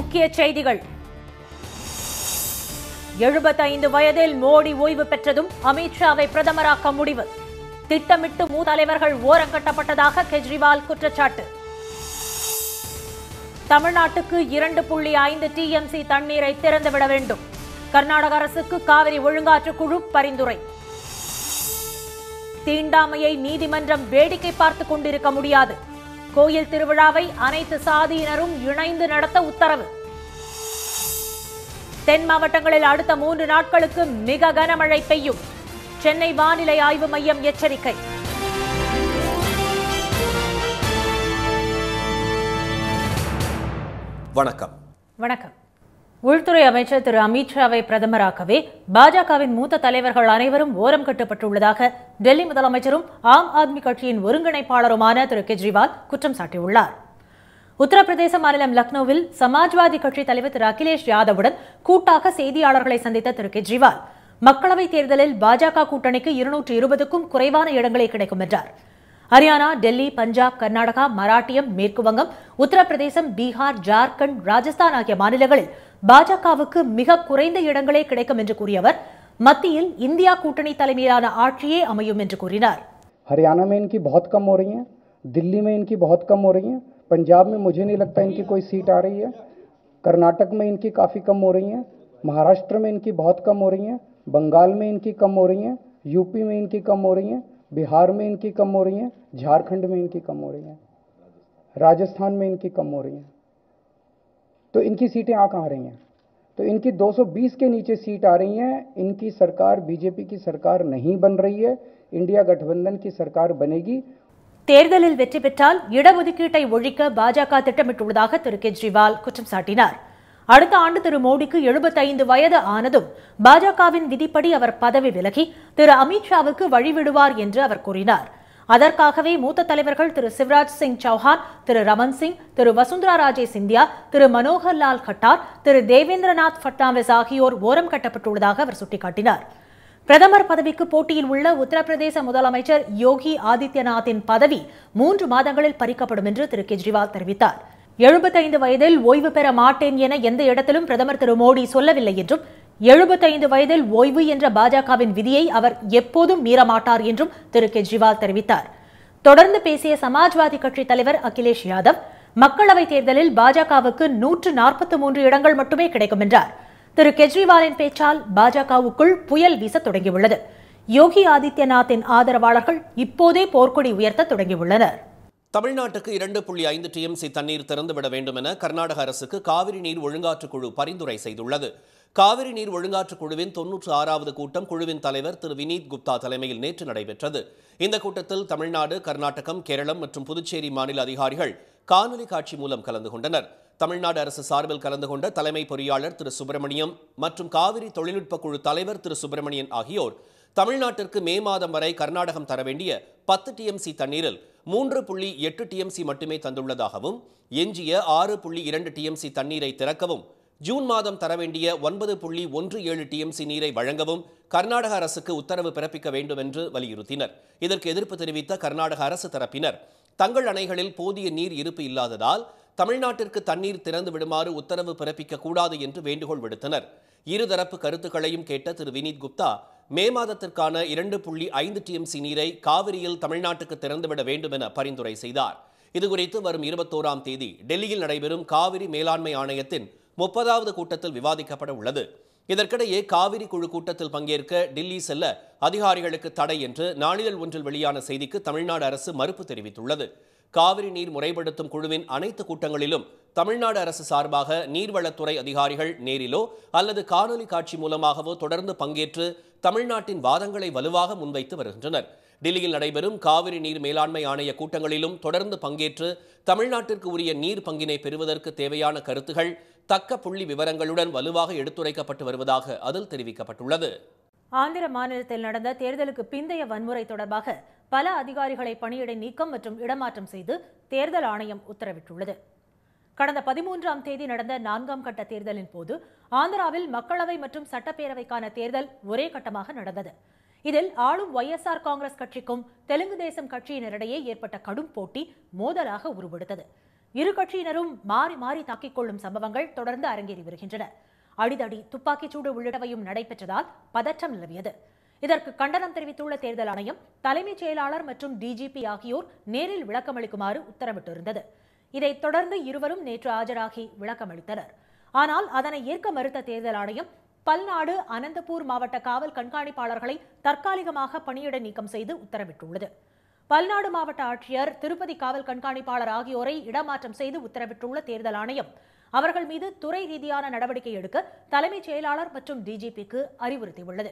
முக்கிய செய்திகள் எழுபத்தைந்து வயதில் மோடி ஓய்வு பெற்றதும் அமித்ஷாவை பிரதமராக்க முடிவு திட்டமிட்டு மூதலைவர்கள் ஓரங்கட்டப்பட்டதாக கெஜ்ரிவால் குற்றச்சாட்டு தமிழ்நாட்டுக்கு இரண்டு புள்ளி ஐந்து டிஎம்சி தண்ணீரை திறந்துவிட வேண்டும் கர்நாடக அரசுக்கு காவிரி ஒழுங்காற்று குழு பரிந்துரை தீண்டாமையை நீதிமன்றம் வேடிக்கை பார்த்துக் கொண்டிருக்க முடியாது கோயில் திருவிழாவை அனைத்து சாதியினரும் இணைந்து நடத்த உத்தரவு தென் மாவட்டங்களில் அடுத்த மூன்று நாட்களுக்கு மிக கனமழை பெய்யும் சென்னை வானிலை ஆய்வு மையம் எச்சரிக்கை வணக்கம் வணக்கம் உள்துறை அமைச்சர் திரு அமித்ஷாவை பிரதமராக்கவே பாஜகவின் மூத்த தலைவர்கள் அனைவரும் ஓரம் கட்டப்பட்டுள்ளதாக டெல்லி முதலமைச்சரும் ஆம் ஆத்மி கட்சியின் ஒருங்கிணைப்பாளருமான திரு கெஜ்ரிவால் குற்றம் சாட்டியுள்ளார் உத்தரப்பிரதேச மாநிலம் லக்னோவில் சமாஜ்வாதி கட்சி தலைவர் திரு அகிலேஷ் யாதவுடன் கூட்டாக செய்தியாளர்களை சந்தித்த திரு கெஜ்ரிவால் மக்களவைத் தேர்தலில் பாஜக கூட்டணிக்கு இருநூற்று இருபதுக்கும் குறைவான இடங்களே கிடைக்கும் என்றார் ஹரியானா டெல்லி பஞ்சாப் கர்நாடகா மராட்டியம் மேற்குவங்கம் உத்தரப்பிரதேசம் பீகார் ஜார்க்கண்ட் ராஜஸ்தான் ஆகிய மாநிலங்களில் பாஜகவுக்கு மிக குறைந்த இடங்களே கிடைக்கும் என்று கூறிய அவர் हरियाणा में इनकी बहुत कम हो रही हैं दिल्ली में इनकी बहुत कम हो रही हैं पंजाब में मुझे नहीं लगता इनकी कोई सीट आ रही है कर्नाटक में इनकी काफ़ी कम हो रही हैं महाराष्ट्र में इनकी बहुत कम हो रही हैं बंगाल में इनकी कम हो रही हैं यूपी में इनकी कम हो रही हैं बिहार में इनकी कम हो रही हैं झारखंड में इनकी कम हो रही हैं राजस्थान में इनकी कम हो रही हैं तो इनकी सीटें आ कहाँ रही हैं तो इनकी 220 के नीचे सीट आ रही हैं इनकी सरकार बीजेपी की सरकार नहीं बन रही है इंडिया गठबंधन की सरकार बनेगी தேர்தலில் வெற்றி பெற்றால் இடஒதுக்கீட்டை ஒழிக்க பாஜக திட்டமிட்டுள்ளதாக திரு கெஜ்ரிவால் குற்றம் சாட்டினார் அடுத்த ஆண்டு திரு மோடிக்கு எழுபத்தைந்து வயது ஆனதும் பாஜகவின் விதிப்படி அவர் பதவி விலகி திரு அமித்ஷாவுக்கு வழிவிடுவார் என்று அவர் கூறினார் அதற்காகவே மூத்த தலைவர்கள் திரு சிவராஜ் சிங் சௌஹான் திரு ரமன் சிங் திரு வசுந்தரா ராஜே சிந்தியா திரு மனோகர் லால் கட்டார் திரு தேவேந்திரநாத் பட்னாவிஸ் ஆகியோர் ஓரம் கட்டப்பட்டுள்ளதாக அவர் சுட்டிக்காட்டினார் பிரதமர் பதவிக்கு போட்டியில் உள்ள உத்தரப்பிரதேச முதலமைச்சர் யோகி ஆதித்யநாத்தின் பதவி மூன்று மாதங்களில் பறிக்கப்படும் என்று திரு கெஜ்ரிவால் தெரிவித்தார் எழுபத்தைந்து வயதில் ஓய்வு பெற மாட்டேன் என எந்த இடத்திலும் பிரதமர் திரு மோடி சொல்லவில்லை என்றும் எழுபத்தைந்து வயதில் ஓய்வு என்ற பாஜகவின் விதியை அவர் எப்போதும் மீறமாட்டார் என்றும் திரு கெஜ்ரிவால் தெரிவித்தார் தொடர்ந்து பேசிய சமாஜ்வாதி கட்சி தலைவர் அகிலேஷ் யாதவ் மக்களவைத் தேர்தலில் பாஜகவுக்கு நூற்று நாற்பத்தி மூன்று இடங்கள் மட்டுமே கிடைக்கும் என்றார் திரு கெஜ்ரிவாலின் பேச்சால் பாஜகவுக்குள் புயல் வீச தொடங்கியுள்ளது யோகி ஆதித்யநாத்தின் ஆதரவாளர்கள் இப்போதே போர்க்கொடி உயர்த்த தொடங்கியுள்ளனர் தமிழ்நாட்டுக்கு இரண்டு புள்ளி ஐந்து டிஎம்சி தண்ணீர் திறந்துவிட வேண்டும் என கர்நாடக அரசுக்கு காவிரி நீர் ஒழுங்காற்றுக்குழு பரிந்துரை செய்துள்ளது காவிரி நீர் ஒழுங்காற்று குழுவின் தொன்னூற்று ஆறாவது கூட்டம் குழுவின் தலைவர் திரு வினீத் குப்தா தலைமையில் நேற்று நடைபெற்றது இந்த கூட்டத்தில் தமிழ்நாடு கர்நாடகம் கேரளம் மற்றும் புதுச்சேரி மாநில அதிகாரிகள் காணொலி காட்சி மூலம் கலந்து கொண்டனர் தமிழ்நாடு அரசு சார்பில் கலந்து கொண்ட தலைமை பொறியாளர் திரு சுப்பிரமணியம் மற்றும் காவிரி தொழில்நுட்ப குழு தலைவர் திரு சுப்பிரமணியன் ஆகியோர் தமிழ்நாட்டிற்கு மே மாதம் வரை கர்நாடகம் தர வேண்டிய பத்து டிஎம்சி தண்ணீரில் மூன்று புள்ளி எட்டு டிஎம்சி மட்டுமே தந்துள்ளதாகவும் எஞ்சிய ஆறு புள்ளி இரண்டு டிஎம்சி தண்ணீரை திறக்கவும் ஜூன் மாதம் தர வேண்டிய ஒன்பது புள்ளி ஒன்று ஏழு டிஎம்சி நீரை வழங்கவும் கர்நாடக அரசுக்கு உத்தரவு பிறப்பிக்க வேண்டும் என்று வலியுறுத்தினர் இதற்கு எதிர்ப்பு தெரிவித்த கர்நாடக அரசு தரப்பினர் தங்கள் அணைகளில் போதிய நீர் இருப்பு இல்லாததால் தமிழ்நாட்டிற்கு தண்ணீர் திறந்து விடுமாறு உத்தரவு பிறப்பிக்க கூடாது என்று வேண்டுகோள் விடுத்தனர் இருதரப்பு கருத்துக்களையும் கேட்ட திரு வினீத் குப்தா மே மாதத்திற்கான இரண்டு புள்ளி ஐந்து டிஎம்சி நீரை காவிரியில் தமிழ்நாட்டுக்கு திறந்துவிட வேண்டும் என பரிந்துரை செய்தார் இதுகுறித்து வரும் இருபத்தோராம் தேதி டெல்லியில் நடைபெறும் காவிரி மேலாண்மை ஆணையத்தின் முப்பதாவது கூட்டத்தில் விவாதிக்கப்பட உள்ளது இதற்கிடையே காவிரி குழு கூட்டத்தில் பங்கேற்க டில்லி செல்ல அதிகாரிகளுக்கு தடை என்று நாளிதழ் ஒன்றில் வெளியான செய்திக்கு தமிழ்நாடு அரசு மறுப்பு தெரிவித்துள்ளது காவிரி நீர் முறைப்படுத்தும் குழுவின் அனைத்து கூட்டங்களிலும் தமிழ்நாடு அரசு சார்பாக நீர்வளத்துறை அதிகாரிகள் நேரிலோ அல்லது காணொலி காட்சி மூலமாகவோ தொடர்ந்து பங்கேற்று தமிழ்நாட்டின் வாதங்களை வலுவாக முன்வைத்து வருகின்றனர் டில்லியில் நடைபெறும் காவிரி நீர் மேலாண்மை ஆணைய கூட்டங்களிலும் தொடர்ந்து பங்கேற்று தமிழ்நாட்டிற்கு உரிய நீர் பங்கினை பெறுவதற்கு தேவையான கருத்துகள் தக்க புள்ளி விவரங்களுடன் வலுவாக எடுத்துரைக்கப்பட்டு வருவதாக அதில் தெரிவிக்கப்பட்டுள்ளது ஆந்திர மாநிலத்தில் நடந்த தேர்தலுக்கு பிந்தைய வன்முறை தொடர்பாக பல அதிகாரிகளை பணியிடை நீக்கம் மற்றும் இடமாற்றம் செய்து தேர்தல் ஆணையம் உத்தரவிட்டுள்ளது கடந்த பதிமூன்றாம் தேதி நடந்த நான்காம் கட்ட தேர்தலின் போது ஆந்திராவில் மக்களவை மற்றும் சட்டப்பேரவைக்கான தேர்தல் ஒரே கட்டமாக நடந்தது இதில் ஆளும் ஆர் காங்கிரஸ் கட்சிக்கும் தெலுங்கு தேசம் கட்சியினரிடையே ஏற்பட்ட கடும் போட்டி மோதலாக உருவெடுத்தது இரு கட்சியினரும் மாறி மாறி தாக்கிக் கொள்ளும் சம்பவங்கள் தொடர்ந்து அரங்கேறி வருகின்றன அடிதடி துப்பாக்கிச்சூடு உள்ளிட்டவையும் நடைபெற்றதால் பதற்றம் நிலவியது இதற்கு கண்டனம் தெரிவித்துள்ள தேர்தல் ஆணையம் தலைமைச் செயலாளர் மற்றும் டிஜிபி ஆகியோர் நேரில் விளக்கமளிக்குமாறு உத்தரவிட்டிருந்தது இதைத் தொடர்ந்து இருவரும் நேற்று ஆஜராகி விளக்கமளித்தனர் ஆனால் அதனை ஏற்க மறுத்த தேர்தல் ஆணையம் பல்நாடு அனந்தபூர் மாவட்ட காவல் கண்காணிப்பாளர்களை தற்காலிகமாக பணியிட நீக்கம் செய்து உத்தரவிட்டுள்ளது பல்நாடு மாவட்ட ஆட்சியர் திருப்பதி காவல் கண்காணிப்பாளர் ஆகியோரை இடமாற்றம் செய்து உத்தரவிட்டுள்ள தேர்தல் ஆணையம் அவர்கள் மீது துறை ரீதியான நடவடிக்கை எடுக்க தலைமைச் செயலாளர் மற்றும் டிஜிபிக்கு அறிவுறுத்தியுள்ளது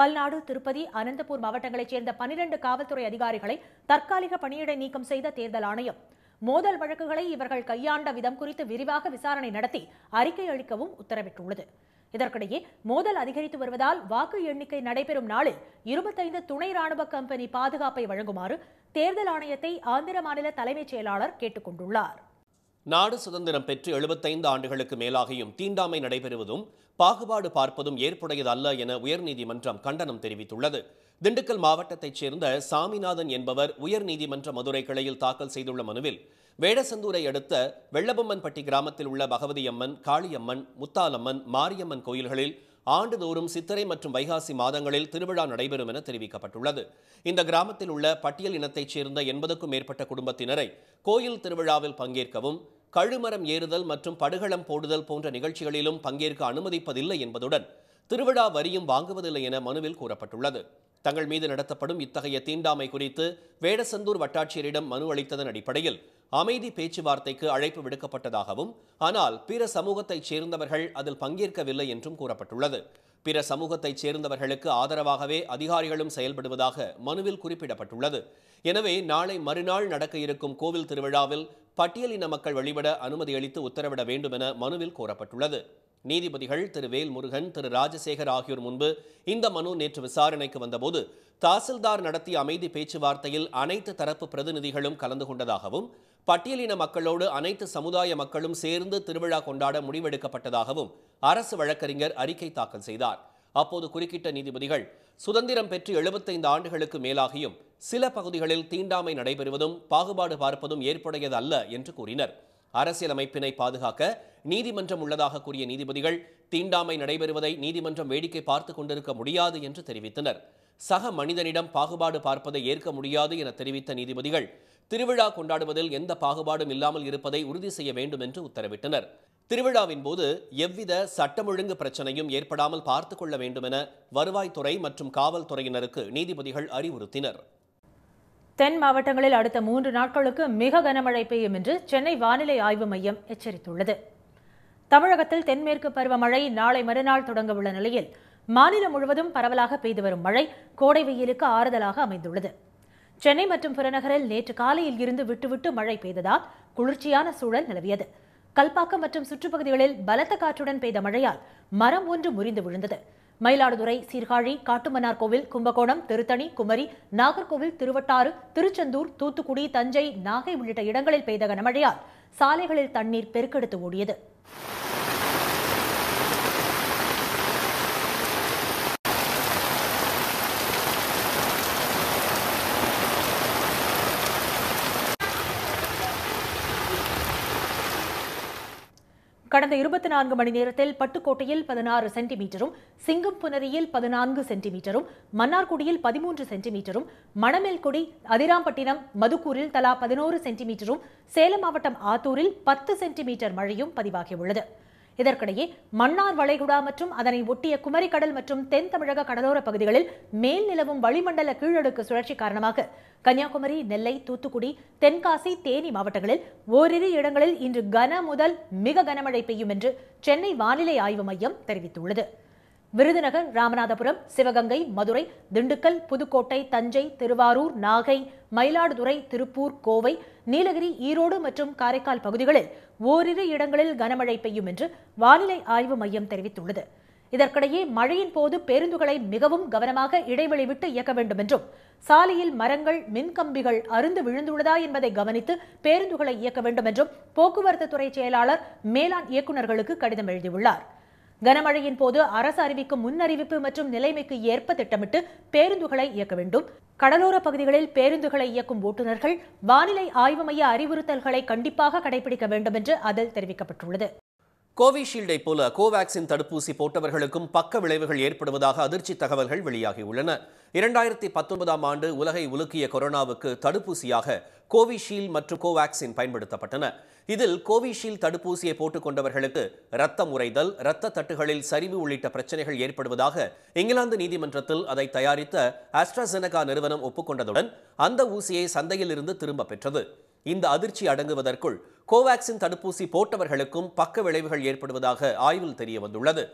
பல்நாடு திருப்பதி அனந்தபூர் மாவட்டங்களைச் சேர்ந்த பனிரண்டு காவல்துறை அதிகாரிகளை தற்காலிக பணியிடை நீக்கம் செய்த தேர்தல் ஆணையம் மோதல் வழக்குகளை இவர்கள் கையாண்ட விதம் குறித்து விரிவாக விசாரணை நடத்தி அறிக்கை அளிக்கவும் உத்தரவிட்டுள்ளது இதற்கிடையே மோதல் அதிகரித்து வருவதால் வாக்கு எண்ணிக்கை நடைபெறும் நாளில் இருபத்தைந்து துணை ராணுவ கம்பெனி பாதுகாப்பை வழங்குமாறு தேர்தல் ஆணையத்தை ஆந்திர மாநில தலைமைச் செயலாளர் கேட்டுக் கொண்டுள்ளார் நாடு சுதந்திரம் பெற்று எழுபத்தைந்து ஆண்டுகளுக்கு மேலாகியும் தீண்டாமை நடைபெறுவதும் பாகுபாடு பார்ப்பதும் ஏற்புடையதல்ல என உயர்நீதிமன்றம் கண்டனம் தெரிவித்துள்ளது திண்டுக்கல் மாவட்டத்தைச் சேர்ந்த சாமிநாதன் என்பவர் உயர்நீதிமன்ற மதுரை கிளையில் தாக்கல் செய்துள்ள மனுவில் வேடசந்தூரை அடுத்த வெள்ளபொம்மன்பட்டி கிராமத்தில் உள்ள பகவதியம்மன் காளியம்மன் முத்தாலம்மன் மாரியம்மன் கோயில்களில் ஆண்டுதோறும் சித்திரை மற்றும் வைகாசி மாதங்களில் திருவிழா நடைபெறும் என தெரிவிக்கப்பட்டுள்ளது இந்த கிராமத்தில் உள்ள பட்டியல் இனத்தைச் சேர்ந்த எண்பதுக்கும் மேற்பட்ட குடும்பத்தினரை கோயில் திருவிழாவில் பங்கேற்கவும் கழுமரம் ஏறுதல் மற்றும் படுகளம் போடுதல் போன்ற நிகழ்ச்சிகளிலும் பங்கேற்க அனுமதிப்பதில்லை என்பதுடன் திருவிழா வரியும் வாங்குவதில்லை என மனுவில் கூறப்பட்டுள்ளது தங்கள் மீது நடத்தப்படும் இத்தகைய தீண்டாமை குறித்து வேடசந்தூர் வட்டாட்சியரிடம் மனு அளித்ததன் அடிப்படையில் அமைதி பேச்சுவார்த்தைக்கு அழைப்பு விடுக்கப்பட்டதாகவும் ஆனால் பிற சமூகத்தைச் சேர்ந்தவர்கள் அதில் பங்கேற்கவில்லை என்றும் கூறப்பட்டுள்ளது பிற சமூகத்தைச் சேர்ந்தவர்களுக்கு ஆதரவாகவே அதிகாரிகளும் செயல்படுவதாக மனுவில் குறிப்பிடப்பட்டுள்ளது எனவே நாளை மறுநாள் நடக்க இருக்கும் கோவில் திருவிழாவில் பட்டியலின மக்கள் வழிபட அனுமதி அளித்து உத்தரவிட வேண்டும் என மனுவில் கூறப்பட்டுள்ளது நீதிபதிகள் திரு வேல்முருகன் திரு ராஜசேகர் ஆகியோர் முன்பு இந்த மனு நேற்று விசாரணைக்கு வந்தபோது தாசில்தார் நடத்திய அமைதி பேச்சுவார்த்தையில் அனைத்து தரப்பு பிரதிநிதிகளும் கலந்து கொண்டதாகவும் பட்டியலின மக்களோடு அனைத்து சமுதாய மக்களும் சேர்ந்து திருவிழா கொண்டாட முடிவெடுக்கப்பட்டதாகவும் அரசு வழக்கறிஞர் அறிக்கை தாக்கல் செய்தார் அப்போது குறுக்கிட்ட நீதிபதிகள் சுதந்திரம் பெற்று எழுபத்தைந்து ஆண்டுகளுக்கு மேலாகியும் சில பகுதிகளில் தீண்டாமை நடைபெறுவதும் பாகுபாடு பார்ப்பதும் ஏற்புடையது அல்ல என்று கூறினர் அரசியலமைப்பினை பாதுகாக்க நீதிமன்றம் உள்ளதாக கூறிய நீதிபதிகள் தீண்டாமை நடைபெறுவதை நீதிமன்றம் வேடிக்கை பார்த்து கொண்டிருக்க முடியாது என்று தெரிவித்தனர் சக மனிதனிடம் பாகுபாடு பார்ப்பதை ஏற்க முடியாது என தெரிவித்த நீதிபதிகள் திருவிழா கொண்டாடுவதில் எந்த பாகுபாடும் இல்லாமல் இருப்பதை உறுதி செய்ய வேண்டும் என்று உத்தரவிட்டனர் திருவிழாவின் போது எவ்வித சட்டமொழுங்கு பிரச்சனையும் ஏற்படாமல் பார்த்து கொள்ள வேண்டுமென வருவாய்த்துறை மற்றும் காவல்துறையினருக்கு நீதிபதிகள் அறிவுறுத்தினர் தென் மாவட்டங்களில் அடுத்த மூன்று நாட்களுக்கு மிக கனமழை பெய்யும் என்று சென்னை வானிலை ஆய்வு மையம் எச்சரித்துள்ளது தமிழகத்தில் தென்மேற்கு பருவமழை நாளை மறுநாள் தொடங்க உள்ள நிலையில் மாநிலம் முழுவதும் பரவலாக பெய்து வரும் மழை கோடை வெயிலுக்கு ஆறுதலாக அமைந்துள்ளது சென்னை மற்றும் புறநகரில் நேற்று காலையில் இருந்து விட்டுவிட்டு மழை பெய்ததால் குளிர்ச்சியான சூழல் நிலவியது கல்பாக்கம் மற்றும் சுற்றுப்பகுதிகளில் பலத்த காற்றுடன் பெய்த மழையால் மரம் ஒன்று முறிந்து விழுந்தது மயிலாடுதுறை சீர்காழி காட்டுமன்னார்கோவில் கும்பகோணம் திருத்தணி குமரி நாகர்கோவில் திருவட்டாறு திருச்செந்தூர் தூத்துக்குடி தஞ்சை நாகை உள்ளிட்ட இடங்களில் பெய்த கனமழையால் சாலைகளில் தண்ணீர் பெருக்கெடுத்து ஓடியது கடந்த இருபத்தி நான்கு மணி நேரத்தில் பட்டுக்கோட்டையில் பதினாறு சென்டிமீட்டரும் சிங்கம் புனரியில் பதினான்கு சென்டிமீட்டரும் மன்னார்குடியில் பதிமூன்று சென்டிமீட்டரும் மணமேல்குடி அதிராம்பட்டினம் மதுக்கூரில் தலா பதினோரு சென்டிமீட்டரும் சேலம் மாவட்டம் ஆத்தூரில் பத்து சென்டிமீட்டர் மழையும் பதிவாகியுள்ளது இதற்கிடையே மன்னார் வளைகுடா மற்றும் அதனை ஒட்டிய குமரிக்கடல் மற்றும் தென் தமிழக கடலோர பகுதிகளில் மேல் நிலவும் வளிமண்டல கீழடுக்கு சுழற்சி காரணமாக கன்னியாகுமரி நெல்லை தூத்துக்குடி தென்காசி தேனி மாவட்டங்களில் ஓரிரு இடங்களில் இன்று கன முதல் மிக கனமழை பெய்யும் என்று சென்னை வானிலை ஆய்வு மையம் தெரிவித்துள்ளது விருதுநகர் ராமநாதபுரம் சிவகங்கை மதுரை திண்டுக்கல் புதுக்கோட்டை தஞ்சை திருவாரூர் நாகை மயிலாடுதுறை திருப்பூர் கோவை நீலகிரி ஈரோடு மற்றும் காரைக்கால் பகுதிகளில் ஓரிரு இடங்களில் கனமழை பெய்யும் என்று வானிலை ஆய்வு மையம் தெரிவித்துள்ளது இதற்கிடையே மழையின் போது பேருந்துகளை மிகவும் கவனமாக இடைவெளி விட்டு இயக்க வேண்டும் என்றும் சாலையில் மரங்கள் மின்கம்பிகள் அருந்து விழுந்துள்ளதா என்பதை கவனித்து பேருந்துகளை இயக்க வேண்டும் என்றும் போக்குவரத்து துறை செயலாளர் மேலாண் இயக்குநர்களுக்கு கடிதம் எழுதியுள்ளார் கனமழையின் போது அரசு அறிவிக்கும் முன்னறிவிப்பு மற்றும் நிலைமைக்கு ஏற்ப திட்டமிட்டு பேருந்துகளை இயக்க வேண்டும் கடலோர பகுதிகளில் பேருந்துகளை இயக்கும் ஓட்டுநர்கள் வானிலை ஆய்வு மைய அறிவுறுத்தல்களை கண்டிப்பாக கடைபிடிக்க வேண்டும் என்று அதில் தெரிவிக்கப்பட்டுள்ளது கோவிஷீல்டை போல கோவாக்சின் தடுப்பூசி போட்டவர்களுக்கும் பக்க விளைவுகள் ஏற்படுவதாக அதிர்ச்சி தகவல்கள் வெளியாகியுள்ளன இரண்டாயிரத்தி பத்தொன்பதாம் ஆண்டு உலகை உலுக்கிய கொரோனாவுக்கு தடுப்பூசியாக கோவிஷீல்டு மற்றும் கோவாக்சின் பயன்படுத்தப்பட்டன இதில் கோவிஷீல்டு தடுப்பூசியை போட்டுக் கொண்டவர்களுக்கு ரத்தம் உறைதல் ரத்த தட்டுகளில் சரிவு உள்ளிட்ட பிரச்சனைகள் ஏற்படுவதாக இங்கிலாந்து நீதிமன்றத்தில் அதை தயாரித்த ஆஸ்ட்ராசெனகா நிறுவனம் ஒப்புக்கொண்டதுடன் அந்த ஊசியை சந்தையில் இருந்து திரும்ப பெற்றது இந்த அதிர்ச்சி அடங்குவதற்குள் கோவாக்சின் தடுப்பூசி போட்டவர்களுக்கும் பக்க விளைவுகள் ஏற்படுவதாக ஆய்வில் தெரிய வந்துள்ளது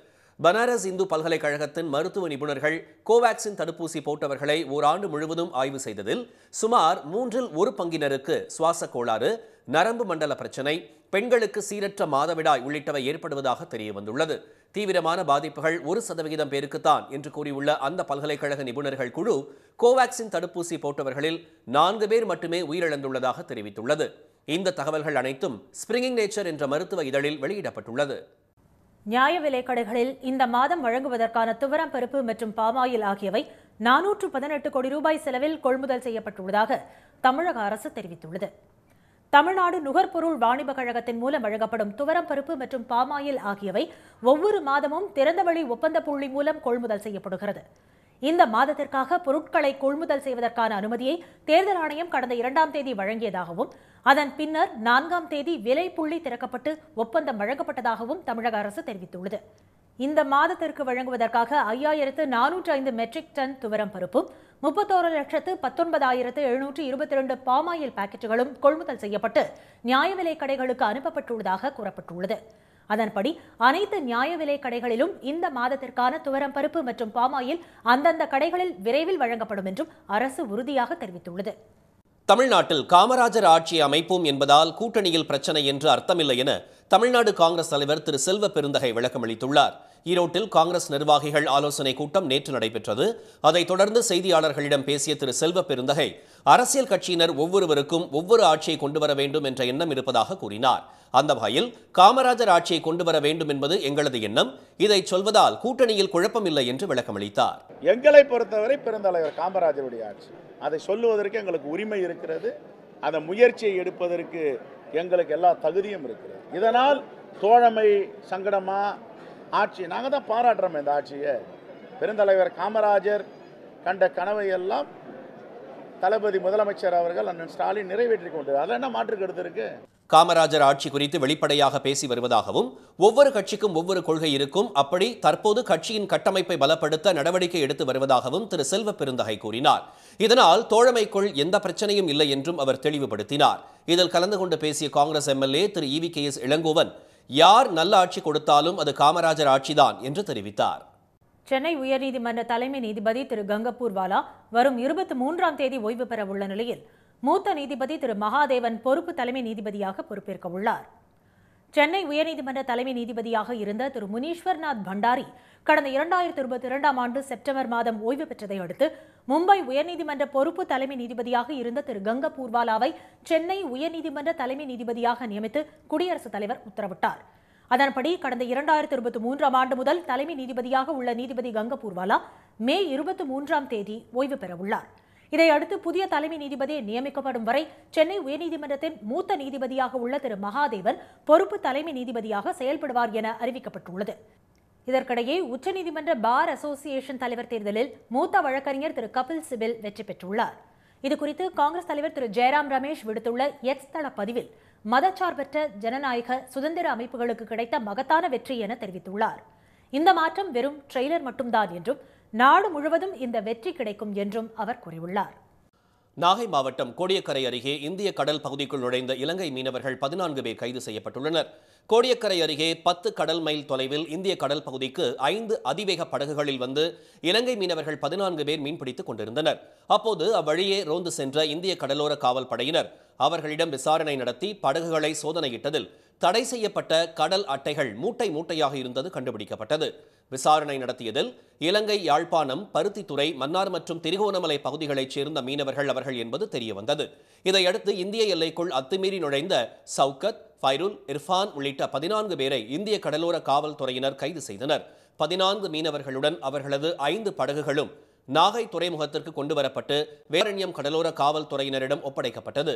பனாரஸ் இந்து பல்கலைக்கழகத்தின் மருத்துவ நிபுணர்கள் கோவாக்சின் தடுப்பூசி போட்டவர்களை ஓராண்டு முழுவதும் ஆய்வு செய்ததில் சுமார் மூன்றில் ஒரு பங்கினருக்கு சுவாச கோளாறு நரம்பு மண்டல பிரச்சனை பெண்களுக்கு சீரற்ற மாதவிடாய் உள்ளிட்டவை ஏற்படுவதாக தெரிய வந்துள்ளது தீவிரமான பாதிப்புகள் ஒரு சதவிகிதம் பேருக்குத்தான் என்று கூறியுள்ள அந்த பல்கலைக்கழக நிபுணர்கள் குழு கோவாக்சின் தடுப்பூசி போட்டவர்களில் நான்கு பேர் மட்டுமே உயிரிழந்துள்ளதாக தெரிவித்துள்ளது இந்த தகவல்கள் அனைத்தும் ஸ்பிரிங்கிங் நேச்சர் என்ற மருத்துவ இதழில் வெளியிடப்பட்டுள்ளது நியாய விலை கடைகளில் இந்த மாதம் வழங்குவதற்கான துவரம் பருப்பு மற்றும் பாமாயில் ஆகியவை நானூற்று பதினெட்டு கோடி ரூபாய் செலவில் கொள்முதல் செய்யப்பட்டுள்ளதாக தமிழக அரசு தெரிவித்துள்ளது தமிழ்நாடு நுகர்பொருள் வாணிப கழகத்தின் மூலம் வழங்கப்படும் துவரம் பருப்பு மற்றும் பாமாயில் ஆகியவை ஒவ்வொரு மாதமும் திறந்தவெளி ஒப்பந்த புள்ளி மூலம் கொள்முதல் செய்யப்படுகிறது இந்த மாதத்திற்காக பொருட்களை கொள்முதல் செய்வதற்கான அனுமதியை தேர்தல் ஆணையம் கடந்த இரண்டாம் தேதி வழங்கியதாகவும் அதன் பின்னர் நான்காம் தேதி விலை புள்ளி திறக்கப்பட்டு ஒப்பந்தம் வழங்கப்பட்டதாகவும் தமிழக அரசு தெரிவித்துள்ளது இந்த மாதத்திற்கு வழங்குவதற்காக ஐயாயிரத்து நானூற்று ஐந்து மெட்ரிக் டன் துவரம் பருப்பும் முப்பத்தோரு லட்சத்து பத்தொன்பதாயிரத்து எழுநூற்று இருபத்தி ரெண்டு பாமாயில் பாக்கெட்டுகளும் கொள்முதல் செய்யப்பட்டு நியாய விலை கடைகளுக்கு அனுப்பப்பட்டுள்ளதாக கூறப்பட்டுள்ளது அதன்படி அனைத்து நியாய விலை கடைகளிலும் இந்த மாதத்திற்கான துவரம் பருப்பு மற்றும் பாமாயில் அந்தந்த கடைகளில் விரைவில் வழங்கப்படும் என்றும் அரசு உறுதியாக தெரிவித்துள்ளது தமிழ்நாட்டில் காமராஜர் ஆட்சி அமைப்போம் என்பதால் கூட்டணியில் பிரச்சனை என்று அர்த்தமில்லை என தமிழ்நாடு காங்கிரஸ் தலைவர் திரு செல்வ பெருந்தகை விளக்கமளித்துள்ளார் ஈரோட்டில் காங்கிரஸ் நிர்வாகிகள் ஆலோசனை கூட்டம் நேற்று நடைபெற்றது அதைத் தொடர்ந்து செய்தியாளர்களிடம் பேசிய திரு செல்வ பெருந்தகை அரசியல் கட்சியினர் ஒவ்வொருவருக்கும் ஒவ்வொரு ஆட்சியை கொண்டு வர வேண்டும் என்ற எண்ணம் இருப்பதாக கூறினார் அந்த வகையில் காமராஜர் ஆட்சியை கொண்டு வர வேண்டும் என்பது எங்களது எண்ணம் இதை சொல்வதால் கூட்டணியில் குழப்பமில்லை என்று விளக்கமளித்தார் எங்களை பொறுத்தவரை பெருந்தலைவர் காமராஜருடைய ஆட்சி அதை சொல்லுவதற்கு எங்களுக்கு உரிமை இருக்கிறது அந்த முயற்சியை எடுப்பதற்கு எங்களுக்கு எல்லா தகுதியும் இருக்கிறது இதனால் தோழமை சங்கடமா ஆட்சி நாங்கள் தான் பாராட்டுறோம் இந்த ஆட்சியை பெருந்தலைவர் காமராஜர் கண்ட கனவை எல்லாம் தளபதி முதலமைச்சர் அவர்கள் அண்ணன் ஸ்டாலின் நிறைவேற்றி கொண்டு அதில் என்ன மாற்று கருத்து இருக்குது காமராஜர் ஆட்சி குறித்து வெளிப்படையாக பேசி வருவதாகவும் ஒவ்வொரு கட்சிக்கும் ஒவ்வொரு கொள்கை இருக்கும் அப்படி தற்போது கட்சியின் கட்டமைப்பை பலப்படுத்த நடவடிக்கை எடுத்து வருவதாகவும் திரு செல்வ பெருந்தகை கூறினார் இதனால் தோழமைக்குள் எந்த பிரச்சனையும் இல்லை என்றும் அவர் தெளிவுபடுத்தினார் இதில் கலந்து கொண்டு பேசிய காங்கிரஸ் எம்எல்ஏ திரு இவி கே எஸ் இளங்கோவன் யார் நல்ல ஆட்சி கொடுத்தாலும் அது காமராஜர் ஆட்சிதான் என்று தெரிவித்தார் சென்னை உயர்நீதிமன்ற தலைமை நீதிபதி திரு கங்கப்பூர்வாலா வரும் இருபத்தி மூன்றாம் தேதி ஓய்வு பெற உள்ள நிலையில் மூத்த நீதிபதி திரு மகாதேவன் பொறுப்பு தலைமை நீதிபதியாக பொறுப்பேற்க உள்ளார் சென்னை உயர்நீதிமன்ற தலைமை நீதிபதியாக இருந்த திரு முனீஸ்வர்நாத் பண்டாரி கடந்த இரண்டாயிரத்தி இருபத்தி இரண்டாம் ஆண்டு செப்டம்பர் மாதம் ஓய்வு பெற்றதை அடுத்து மும்பை உயர்நீதிமன்ற பொறுப்பு தலைமை நீதிபதியாக இருந்த திரு கங்க பூர்வாலாவை சென்னை உயர்நீதிமன்ற தலைமை நீதிபதியாக நியமித்து குடியரசுத் தலைவர் உத்தரவிட்டார் அதன்படி கடந்த இரண்டாயிரத்தி இருபத்தி மூன்றாம் ஆண்டு முதல் தலைமை நீதிபதியாக உள்ள நீதிபதி கங்க பூர்வாலா மே இருபத்தி மூன்றாம் தேதி ஓய்வு பெறவுள்ளார் இதையடுத்து புதிய தலைமை நீதிபதி நியமிக்கப்படும் வரை சென்னை உயர்நீதிமன்றத்தின் மூத்த நீதிபதியாக உள்ள திரு மகாதேவன் பொறுப்பு தலைமை நீதிபதியாக செயல்படுவார் என அறிவிக்கப்பட்டுள்ளது இதற்கிடையே உச்சநீதிமன்ற பார் அசோசியேஷன் தலைவர் தேர்தலில் மூத்த வழக்கறிஞர் திரு கபில் சிபில் வெற்றி பெற்றுள்ளார் இதுகுறித்து காங்கிரஸ் தலைவர் திரு ஜெயராம் ரமேஷ் விடுத்துள்ள எக்ஸ் தள பதிவில் மதச்சார்பற்ற ஜனநாயக சுதந்திர அமைப்புகளுக்கு கிடைத்த மகத்தான வெற்றி என தெரிவித்துள்ளார் இந்த மாற்றம் வெறும் ட்ரெய்லர் மட்டும்தான் என்றும் நாடு முழுவதும் இந்த வெற்றி கிடைக்கும் என்றும் அவர் கூறியுள்ளார் நாகை மாவட்டம் கோடியக்கரை அருகே இந்திய கடல் பகுதிக்குள் நுழைந்த இலங்கை மீனவர்கள் பதினான்கு பேர் கைது செய்யப்பட்டுள்ளனர் கோடியக்கரை அருகே பத்து கடல் மைல் தொலைவில் இந்திய கடல் பகுதிக்கு ஐந்து அதிவேக படகுகளில் வந்து இலங்கை மீனவர்கள் பதினான்கு பேர் மீன்பிடித்துக் கொண்டிருந்தனர் அப்போது அவ்வழியே ரோந்து சென்ற இந்திய கடலோர காவல் படையினர் அவர்களிடம் விசாரணை நடத்தி படகுகளை சோதனையிட்டதில் தடை செய்யப்பட்ட கடல் அட்டைகள் மூட்டை மூட்டையாக இருந்தது கண்டுபிடிக்கப்பட்டது விசாரணை நடத்தியதில் இலங்கை யாழ்ப்பாணம் பருத்தித்துறை மன்னார் மற்றும் திருகோணமலை பகுதிகளைச் சேர்ந்த மீனவர்கள் அவர்கள் என்பது தெரியவந்தது இதையடுத்து இந்திய எல்லைக்குள் அத்துமீறி நுழைந்த சவுகத் ஃபைருல் இர்ஃபான் உள்ளிட்ட பதினான்கு பேரை இந்திய கடலோர காவல்துறையினர் கைது செய்தனர் பதினான்கு மீனவர்களுடன் அவர்களது ஐந்து படகுகளும் நாகை துறைமுகத்திற்கு கொண்டு வேரண்யம் கடலோர காவல்துறையினரிடம் ஒப்படைக்கப்பட்டது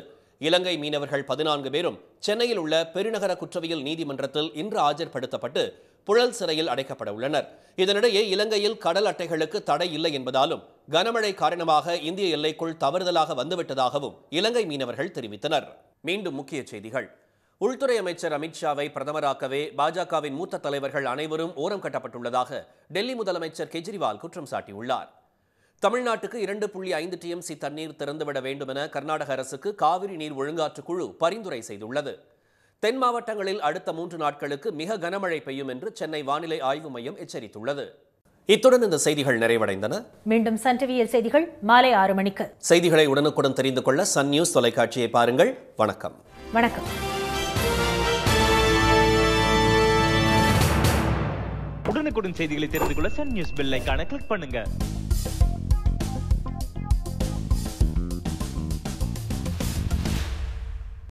இலங்கை மீனவர்கள் பதினான்கு பேரும் சென்னையில் உள்ள பெருநகர குற்றவியல் நீதிமன்றத்தில் இன்று ஆஜர்படுத்தப்பட்டு புழல் சிறையில் அடைக்கப்பட உள்ளனர் இதனிடையே இலங்கையில் கடல் அட்டைகளுக்கு தடை இல்லை என்பதாலும் கனமழை காரணமாக இந்திய எல்லைக்குள் தவறுதலாக வந்துவிட்டதாகவும் இலங்கை மீனவர்கள் தெரிவித்தனர் மீண்டும் முக்கிய செய்திகள் உள்துறை அமைச்சர் அமித்ஷாவை பிரதமராக்கவே பாஜகவின் மூத்த தலைவர்கள் அனைவரும் ஓரம் கட்டப்பட்டுள்ளதாக டெல்லி முதலமைச்சர் கெஜ்ரிவால் குற்றம் சாட்டியுள்ளார் தமிழ்நாட்டுக்கு இரண்டு புள்ளி ஐந்து டிஎம்சி தண்ணீர் திறந்துவிட வேண்டுமென கர்நாடக அரசுக்கு காவிரி நீர் ஒழுங்காற்று குழு பரிந்துரை செய்துள்ளது தென் மாவட்டங்களில் அடுத்த மூன்று நாட்களுக்கு மிக கனமழை பெய்யும் என்று சென்னை வானிலை ஆய்வு மையம் எச்சரித்துள்ளது இத்துடன் இந்த செய்திகள் நிறைவடைந்தன மீண்டும் சன்டிவியல் செய்திகள் மாலை ஆறு மணிக்கு செய்திகளை உடனுக்குடன் தெரிந்து கொள்ள சன் நியூஸ் தொலைக்காட்சியை பாருங்கள் வணக்கம் வணக்கம் உடனுக்குடன் செய்திகளை தெரிந்து கொள்ள சன் நியூஸ் கிளிக் பண்ணுங்க